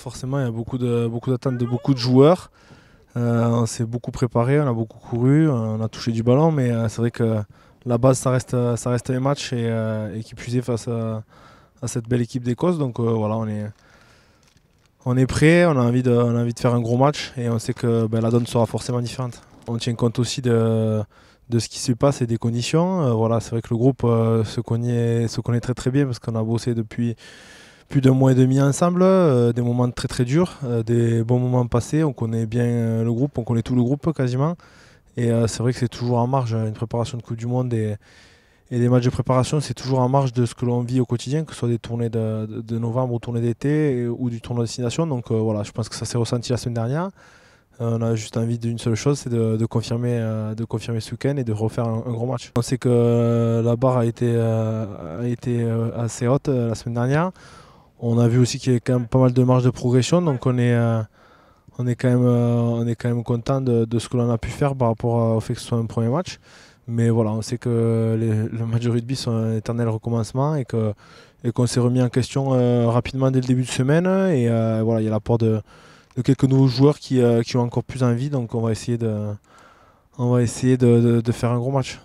Forcément, il y a beaucoup d'attentes de, beaucoup, de beaucoup de joueurs. Euh, on s'est beaucoup préparé, on a beaucoup couru, on a touché du ballon, mais euh, c'est vrai que la base, ça reste, ça reste les match et, qui euh, puisait face à, cette belle équipe d'Écosse. Donc voilà, on est, on est prêt, on a, envie de, envie de faire un gros match et on sait que ben, la donne sera forcément différente. On tient compte aussi de, ce qui se passe et des conditions. voilà, c'est vrai que le groupe se connaît, se connaît très très bien parce qu'on a bossé depuis plus d'un mois et demi ensemble, euh, des moments très très durs, euh, des bons moments passés. On connaît bien euh, le groupe, on connaît tout le groupe quasiment. Et c'est vrai que c'est toujours en marge, hein, une préparation de Coupe du Monde et, des matchs de préparation, c'est toujours en marge de ce que l'on vit au quotidien, que ce soit des tournées de, novembre ou tournées d'été ou du tournoi de destination. Donc voilà, je pense que ça s'est ressenti la semaine dernière. On a juste envie d'une seule chose, c'est de, confirmer, de confirmer ce week-end et de refaire un, gros match. On sait que la barre a été assez haute la semaine dernière. On a vu aussi qu'il y a quand même pas mal de marge de progression, donc on est, euh, on est quand même, euh, on est quand même content de, ce que l'on a pu faire par rapport euh, au fait que ce soit un premier match. Mais voilà, on sait que le match de rugby sont un éternel recommencement et que qu'on s'est remis en question rapidement dès le début de semaine. Et voilà, il y a l'apport de, de, quelques nouveaux joueurs qui, ont encore plus envie, donc on va essayer de, on va essayer de faire un gros match.